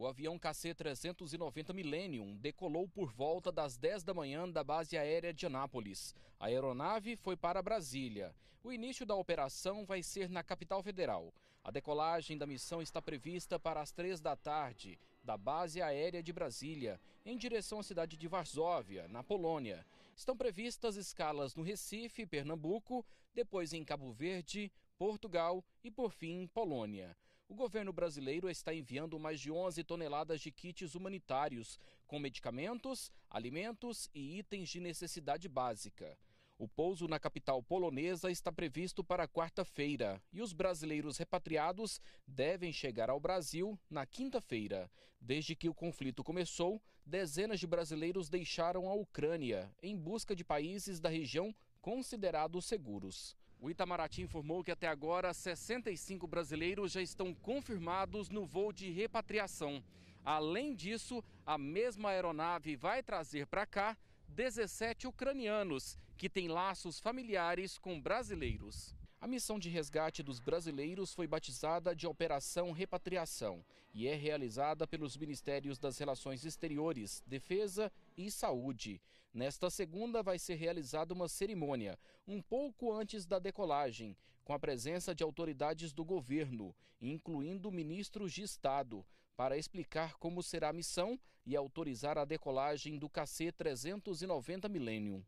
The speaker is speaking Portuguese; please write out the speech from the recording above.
O avião KC-390 Millennium decolou por volta das 10 da manhã da base aérea de Anápolis. A aeronave foi para Brasília. O início da operação vai ser na capital federal. A decolagem da missão está prevista para as 3 da tarde, da base aérea de Brasília, em direção à cidade de Varsóvia, na Polônia. Estão previstas escalas no Recife, Pernambuco, depois em Cabo Verde, Portugal e, por fim, Polônia. O governo brasileiro está enviando mais de 11 toneladas de kits humanitários, com medicamentos, alimentos e itens de necessidade básica. O pouso na capital polonesa está previsto para quarta-feira e os brasileiros repatriados devem chegar ao Brasil na quinta-feira. Desde que o conflito começou, dezenas de brasileiros deixaram a Ucrânia em busca de países da região considerados seguros. O Itamaraty informou que até agora 65 brasileiros já estão confirmados no voo de repatriação. Além disso, a mesma aeronave vai trazer para cá 17 ucranianos que têm laços familiares com brasileiros. A missão de resgate dos brasileiros foi batizada de Operação Repatriação e é realizada pelos Ministérios das Relações Exteriores, Defesa e Saúde. Nesta segunda vai ser realizada uma cerimônia, um pouco antes da decolagem, com a presença de autoridades do governo, incluindo ministros de Estado, para explicar como será a missão e autorizar a decolagem do KC-390 Millennium.